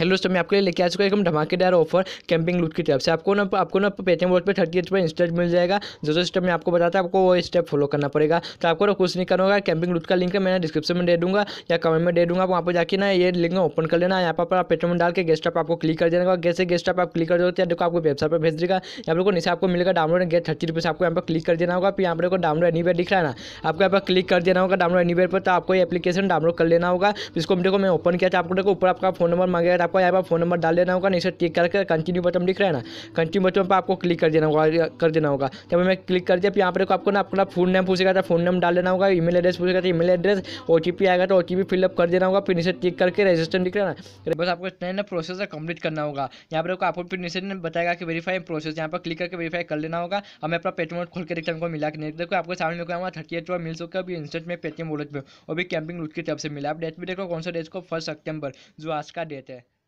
hello दोस्तों मैं आपके लिए लेके आ चुका एकदम धमाकेदार ऑफर कैंपिंग लूट की तरफ से आपको ना आपको ना पेटीएम वोट पे थर्टी एट पर इंस्टेंट मिल जाएगा जो जो स्टेप मैं आपको बताता हूँ आपको वो स्टेप फॉलो करना पड़ेगा तो आपको ना कुछ नहीं करूँगा कैंपिंग लूट का लिंक मैंने डिस्क्रिप्शन में दे दूँगा या कमेंट में दे दूँगा वहाँ पर जाकर ना ये लिंक ओपन कर लेना यहाँ पर आप पेटीएम डाल के गेस्ट ऐप आपको क्लिक कर देना जैसे गेस्ट आप क्लिक कर दोगे देखो आपको वेबसाइट पर भेज देगा यहाँ पर को नीचे आपको मिलेगा डाउनलोड गेट थर्टी रुपीज़ आपको यहाँ पर क्लिक कर देना होगा फिर यहाँ पर डाउनलोड एनी दिख रहा है ना आपको यहाँ पर क्लिक कर देना होगा डाउनलोड एनी पर तो आपको ये एप्लीकेशन डाउनलोड कर लेना होगा जिसको देखो मैं ओपन किया था आपको देखो ऊपर आपका फोन नंबर मांगेगा आपको यहाँ पर फ़ोन नंबर डाल देना होगा नीचे टिक तो करके कंटिन्यू बटन दिख रहा है ना कंटिन्यू बटन पर आपको क्लिक कर देना होगा कर देना होगा जब मैं क्लिक कर दिया यहाँ पर आपको ना अपना फोन नाम पूछेगा तो फोन नंबर डाल देना होगा ईमेल एड्रेस पूछेगा तो ईमेल एड्रेस ओ आएगा तो ओ फिलअप कर देना होगा फिर नीचे टिक करके रजिस्टर दिख रहा है ना बस आपको इतना ना प्रोसेस है कंप्लीट करना होगा यहाँ पर आपको फिर नीचे बताएगा कि वेरीफाई प्रोसेस यहाँ पर क्लिक करके वेरीफाई कर लेना होगा हमें अपना पेटीएम खोल के रिटर्न को मिला कि देखो आपको सामने में कहूँगा थर्टी एट मिल सकता है अभी इंस्टेंट में पेटीएम वोलेट में और भी कैंपिंग रूट की तरफ से मिला आप डेट भी देखो कौन सा डेट को फर्स्ट सेप्टेम्बर जो आज का डेट है